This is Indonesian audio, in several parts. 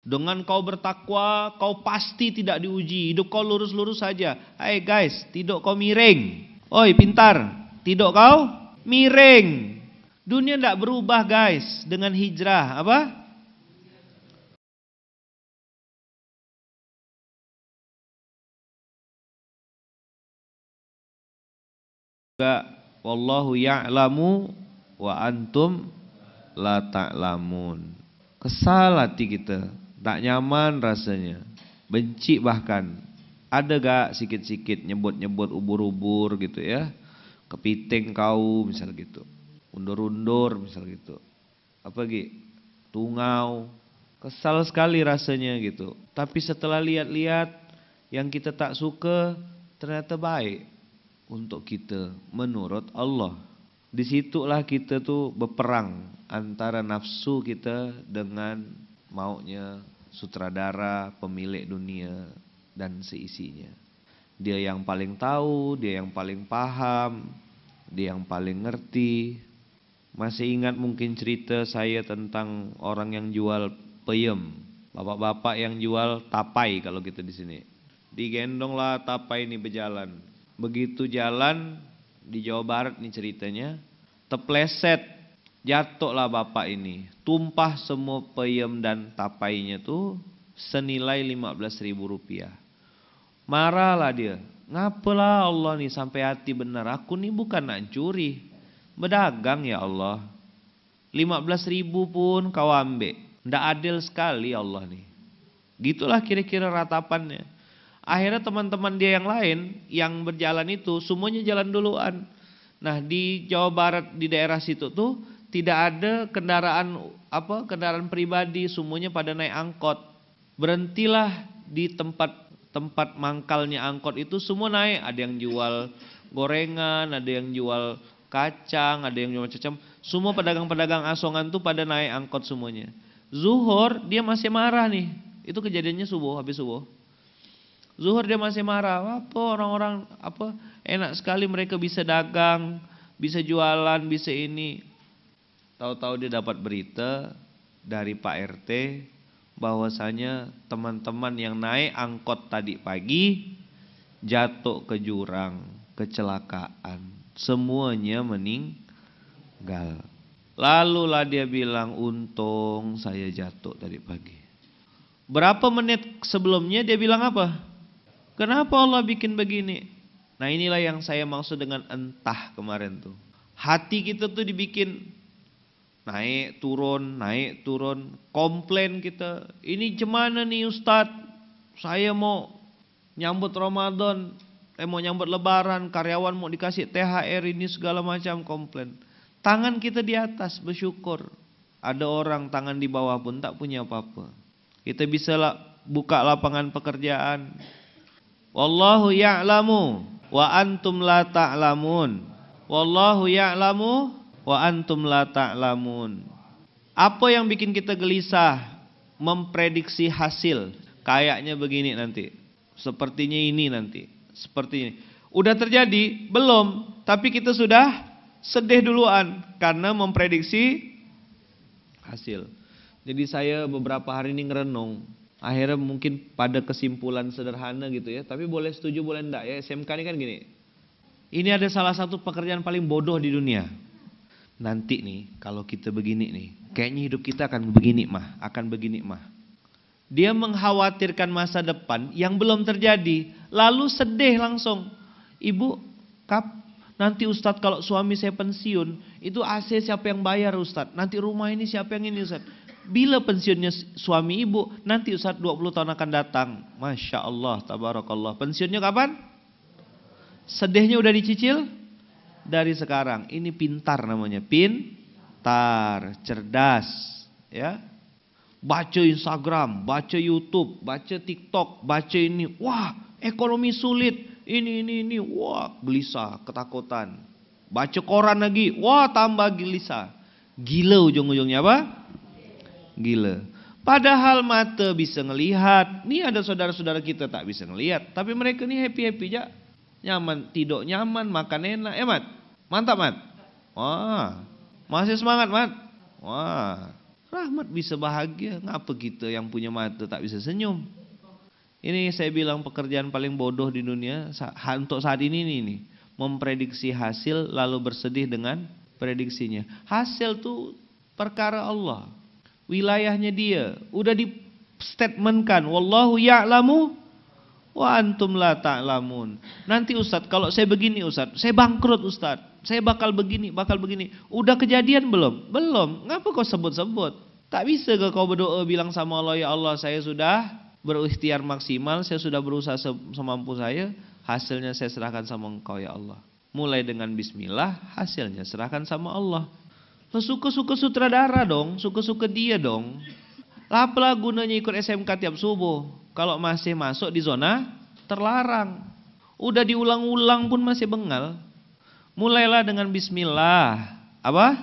Dengan kau bertakwa, kau pasti tidak diuji. Hidup kau lurus-lurus saja. Hai hey guys, tidak kau miring. Oi pintar, tidak kau miring. Dunia tidak berubah guys dengan hijrah. Apa? Wallahu ya'lamu wa antum la ta'lamun. Kesal hati kita tak nyaman rasanya, benci bahkan. Ada gak sikit-sikit nyebut-nyebut ubur-ubur gitu ya, kepiting kau misal gitu, undur-undur misal gitu. Apa gitu, tungau, kesal sekali rasanya gitu. Tapi setelah lihat-lihat yang kita tak suka ternyata baik untuk kita menurut Allah. Disitulah kita tuh berperang antara nafsu kita dengan maunya sutradara, pemilik dunia dan seisinya. Dia yang paling tahu, dia yang paling paham, dia yang paling ngerti. Masih ingat mungkin cerita saya tentang orang yang jual peyem, bapak-bapak yang jual tapai kalau kita gitu di sini. Digendonglah tapai ini berjalan. Begitu jalan di Jawa Barat nih ceritanya, tepleset Jatuhlah bapak ini, tumpah semua peyem dan tapainya tuh senilai 15 ribu rupiah. Marahlah dia, ngapalah Allah nih sampai hati benar, aku nih bukan nak curi, berdagang ya Allah. 15 ribu pun kau ambek, ndak adil sekali Allah nih. Gitulah kira-kira ratapannya. Akhirnya teman-teman dia yang lain yang berjalan itu semuanya jalan duluan. Nah di Jawa Barat di daerah situ tuh tidak ada kendaraan apa kendaraan pribadi semuanya pada naik angkot. Berhentilah di tempat tempat mangkalnya angkot itu semua naik, ada yang jual gorengan, ada yang jual kacang, ada yang jual macam macam Semua pedagang-pedagang asongan tuh pada naik angkot semuanya. Zuhur dia masih marah nih. Itu kejadiannya subuh habis subuh. Zuhur dia masih marah. Apa orang-orang apa enak sekali mereka bisa dagang, bisa jualan, bisa ini. Tahu-tahu dia dapat berita dari Pak RT bahwasanya teman-teman yang naik angkot tadi pagi jatuh ke jurang, kecelakaan. Semuanya meninggal. Lalu lah dia bilang untung saya jatuh tadi pagi. Berapa menit sebelumnya dia bilang apa? Kenapa Allah bikin begini? Nah inilah yang saya maksud dengan entah kemarin tuh. Hati kita tuh dibikin Naik turun, naik turun. Komplain kita. Ini gimana nih Ustadz? Saya mau nyambut Ramadan. Eh mau nyambut lebaran. Karyawan mau dikasih THR ini segala macam komplain. Tangan kita di atas bersyukur. Ada orang tangan di bawah pun tak punya apa-apa. Kita bisa buka lapangan pekerjaan. Wallahu ya'lamu wa antum la ta'lamun. Wallahu ya'lamu wa antum la ta'lamun. Apa yang bikin kita gelisah? Memprediksi hasil. Kayaknya begini nanti. Sepertinya ini nanti. Seperti ini. Udah terjadi? Belum. Tapi kita sudah sedih duluan. Karena memprediksi hasil. Jadi saya beberapa hari ini ngerenung. Akhirnya mungkin pada kesimpulan sederhana gitu ya. Tapi boleh setuju boleh enggak ya. SMK ini kan gini. Ini ada salah satu pekerjaan paling bodoh di dunia nanti nih kalau kita begini nih, kayaknya hidup kita akan begini mah, akan begini mah. Dia mengkhawatirkan masa depan yang belum terjadi, lalu sedih langsung. Ibu, kap, nanti Ustadz kalau suami saya pensiun, itu AC siapa yang bayar Ustadz? Nanti rumah ini siapa yang ini Ustadz? Bila pensiunnya suami ibu, nanti Ustadz 20 tahun akan datang. Masya Allah, tabarakallah. Pensiunnya kapan? Sedihnya udah dicicil? dari sekarang. Ini pintar namanya, pintar, cerdas, ya. Baca Instagram, baca YouTube, baca TikTok, baca ini. Wah, ekonomi sulit. Ini ini ini. Wah, gelisah, ketakutan. Baca koran lagi. Wah, tambah gelisah. Gila ujung-ujungnya apa? Gila. Padahal mata bisa ngelihat. ini ada saudara-saudara kita tak bisa ngelihat, tapi mereka ini happy-happy aja. Nyaman, tidur nyaman, makan enak. Eh Mat, mantap Mat. Wah, masih semangat Mat. Wah, Rahmat bisa bahagia. Ngapa kita yang punya mata tak bisa senyum? Ini saya bilang pekerjaan paling bodoh di dunia untuk saat ini nih, nih. Memprediksi hasil lalu bersedih dengan prediksinya. Hasil tuh perkara Allah. Wilayahnya dia. Udah di statementkan. Wallahu ya'lamu Wa antum la ta'lamun. Nanti Ustaz, kalau saya begini Ustaz, saya bangkrut Ustaz. Saya bakal begini, bakal begini. Udah kejadian belum? Belum. Ngapa kau sebut-sebut? Tak bisa ke kau berdoa bilang sama Allah, ya Allah saya sudah berikhtiar maksimal, saya sudah berusaha semampu saya, hasilnya saya serahkan sama engkau ya Allah. Mulai dengan bismillah, hasilnya serahkan sama Allah. Lo suka-suka sutradara dong, suka-suka dia dong. Apalah gunanya ikut SMK tiap subuh. Kalau masih masuk di zona terlarang. Udah diulang-ulang pun masih bengal. Mulailah dengan bismillah. Apa?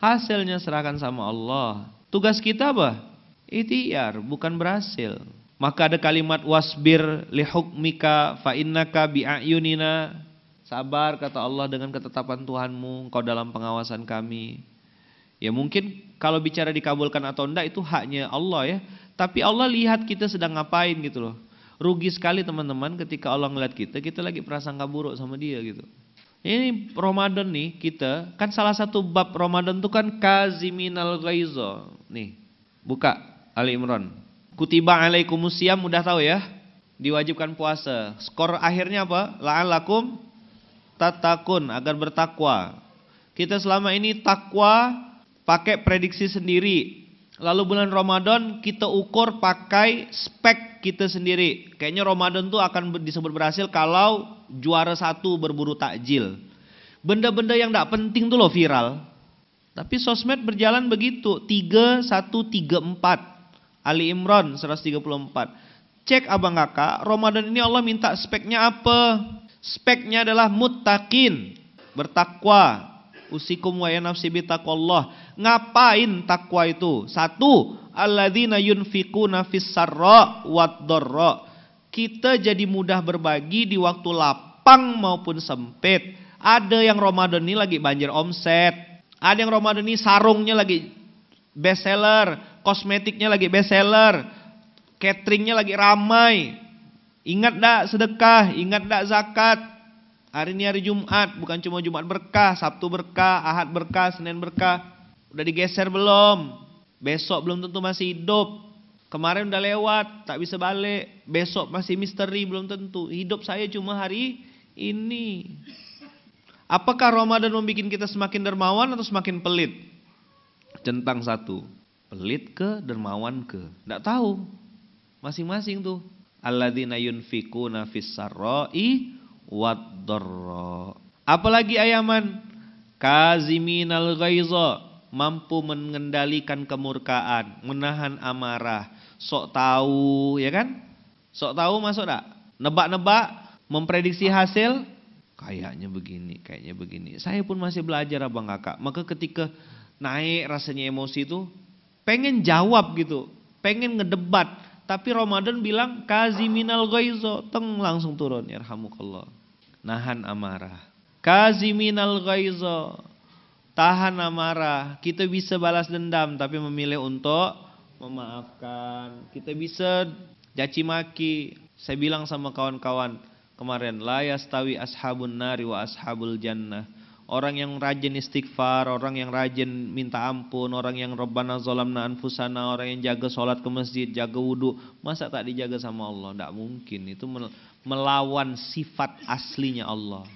Hasilnya serahkan sama Allah. Tugas kita apa? Itiar, bukan berhasil. Maka ada kalimat wasbir lihukmika fa'innaka bi'ayunina. Sabar kata Allah dengan ketetapan Tuhanmu, engkau dalam pengawasan kami. Ya mungkin kalau bicara dikabulkan atau enggak itu haknya Allah ya. Tapi Allah lihat kita sedang ngapain gitu loh. Rugi sekali teman-teman ketika Allah ngeliat kita, kita lagi prasangka buruk sama dia gitu. Ini Ramadan nih kita, kan salah satu bab Ramadan itu kan kaziminal ghaizo. Nih, buka Ali Imran. Kutiba alaikumus siam mudah tahu ya. Diwajibkan puasa. Skor akhirnya apa? La'alakum tatakun agar bertakwa. Kita selama ini takwa pakai prediksi sendiri. Lalu bulan Ramadan kita ukur pakai spek kita sendiri. Kayaknya Ramadan tuh akan disebut berhasil kalau juara satu berburu takjil. Benda-benda yang tidak penting tuh loh viral. Tapi sosmed berjalan begitu. 3134. Ali Imran 134. Cek abang kakak, Ramadan ini Allah minta speknya apa? Speknya adalah mutakin, bertakwa. Usikum wa ya nafsi bitaqwallah. Ngapain takwa itu? Satu, alladzina yunfikuna fissarra waddorra. Kita jadi mudah berbagi di waktu lapang maupun sempit. Ada yang Ramadan ini lagi banjir omset. Ada yang Ramadan ini sarungnya lagi best seller, kosmetiknya lagi best seller, cateringnya lagi ramai. Ingat dak sedekah, ingat dak zakat. Hari ini hari Jumat, bukan cuma Jumat berkah, Sabtu berkah, Ahad berkah, Senin berkah. Udah digeser belum? Besok belum tentu masih hidup. Kemarin udah lewat, tak bisa balik. Besok masih misteri, belum tentu. Hidup saya cuma hari ini. Apakah Ramadan membuat kita semakin dermawan atau semakin pelit? Centang satu. Pelit ke, dermawan ke. Tidak tahu. Masing-masing tuh. Alladzina yunfikuna fis sarra'i waddorro. Apalagi ayaman. Kaziminal ghaizah mampu mengendalikan kemurkaan, menahan amarah, sok tahu, ya kan? Sok tahu masuk tak? Nebak-nebak, memprediksi hasil, kayaknya begini, kayaknya begini. Saya pun masih belajar abang kakak. Maka ketika naik rasanya emosi itu, pengen jawab gitu, pengen ngedebat. Tapi Ramadan bilang, kaziminal ghaizo, teng langsung turun, ya Nahan amarah. Kaziminal ghaizo, tahan amarah. Kita bisa balas dendam tapi memilih untuk memaafkan. Kita bisa jaci maki. Saya bilang sama kawan-kawan kemarin, la yastawi ashabun nari wa ashabul jannah. Orang yang rajin istighfar, orang yang rajin minta ampun, orang yang Rabbana zalamna anfusana, orang yang jaga sholat ke masjid, jaga wudhu. Masa tak dijaga sama Allah? Tidak mungkin. Itu melawan sifat aslinya Allah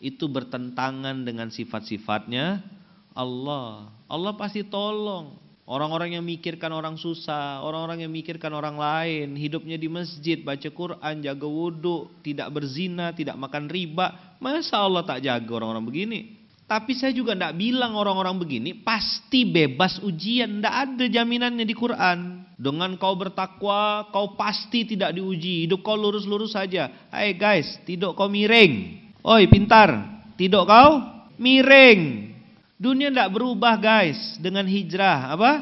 itu bertentangan dengan sifat-sifatnya Allah. Allah pasti tolong orang-orang yang mikirkan orang susah, orang-orang yang mikirkan orang lain, hidupnya di masjid, baca Quran, jaga wudhu, tidak berzina, tidak makan riba. Masa Allah tak jaga orang-orang begini? Tapi saya juga tidak bilang orang-orang begini pasti bebas ujian. Tidak ada jaminannya di Quran. Dengan kau bertakwa, kau pasti tidak diuji. Hidup kau lurus-lurus saja. Hai hey guys, tidak kau miring. Oi pintar, tidak kau miring. Dunia tidak berubah guys dengan hijrah. Apa?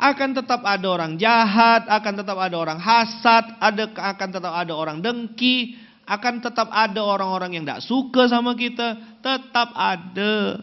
Akan tetap ada orang jahat, akan tetap ada orang hasad, ada akan tetap ada orang dengki, akan tetap ada orang-orang yang tidak suka sama kita, tetap ada.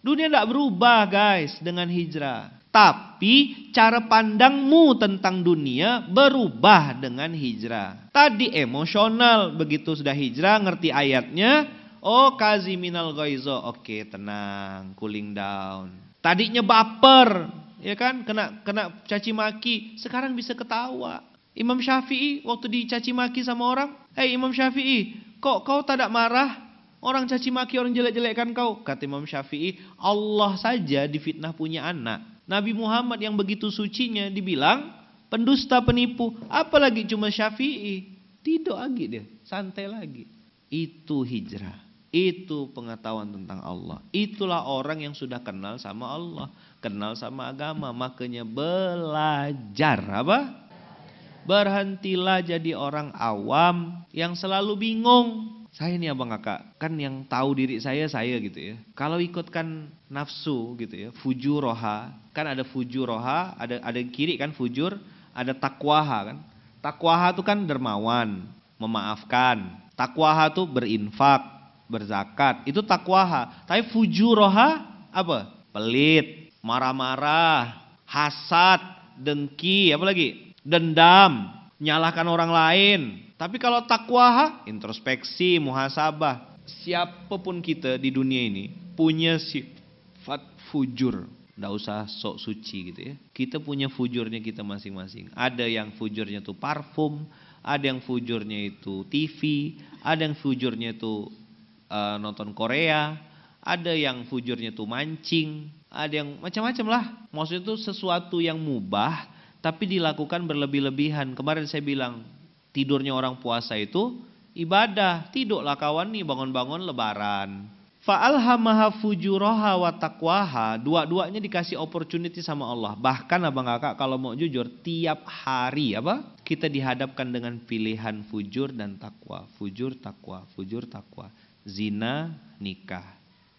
Dunia tidak berubah guys dengan hijrah. Tapi tapi cara pandangmu tentang dunia berubah dengan hijrah. Tadi emosional, begitu sudah hijrah ngerti ayatnya, oh kaziminal goizo, oke tenang, cooling down. Tadinya baper, ya kan, kena kena caci maki, sekarang bisa ketawa. Imam Syafi'i waktu dicaci maki sama orang, "Hei Imam Syafi'i, kok kau tidak marah?" Orang caci maki, orang jelek-jelekkan kau. Kata Imam Syafi'i, Allah saja difitnah punya anak. Nabi Muhammad yang begitu sucinya dibilang pendusta penipu, apalagi cuma Syafi'i. tidak lagi dia, santai lagi. Itu hijrah, itu pengetahuan tentang Allah. Itulah orang yang sudah kenal sama Allah, kenal sama agama, makanya belajar apa? Berhentilah jadi orang awam yang selalu bingung saya ini abang kakak, kan yang tahu diri saya, saya gitu ya. Kalau ikutkan nafsu gitu ya, fujur roha kan ada fujur roha ada ada kiri kan fujur, ada takwaha kan. Takwaha itu kan dermawan, memaafkan. Takwaha itu berinfak, berzakat, itu takwaha. Tapi fujur roha apa? Pelit, marah-marah, hasad, dengki, apa lagi? Dendam, nyalahkan orang lain, tapi kalau takwa, introspeksi, muhasabah, siapapun kita di dunia ini punya sifat fujur. Tidak usah sok suci gitu ya. Kita punya fujurnya kita masing-masing. Ada yang fujurnya itu parfum, ada yang fujurnya itu TV, ada yang fujurnya itu uh, nonton Korea, ada yang fujurnya itu mancing, ada yang macam-macam lah. Maksudnya itu sesuatu yang mubah tapi dilakukan berlebih-lebihan. Kemarin saya bilang Tidurnya orang puasa itu ibadah. Tidurlah kawan nih bangun-bangun lebaran. Fa'alhamaha fujuroha wa taqwaha. Dua-duanya dikasih opportunity sama Allah. Bahkan abang kakak kalau mau jujur tiap hari apa? Kita dihadapkan dengan pilihan fujur dan takwa. Fujur takwa, fujur takwa. Zina nikah.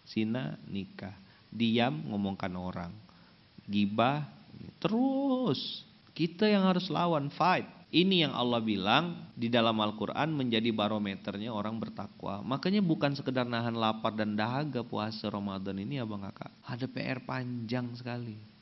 Zina nikah. Diam ngomongkan orang. Gibah terus kita yang harus lawan, fight. Ini yang Allah bilang di dalam Al-Quran menjadi barometernya orang bertakwa. Makanya bukan sekedar nahan lapar dan dahaga puasa Ramadan ini abang kakak. Ada PR panjang sekali.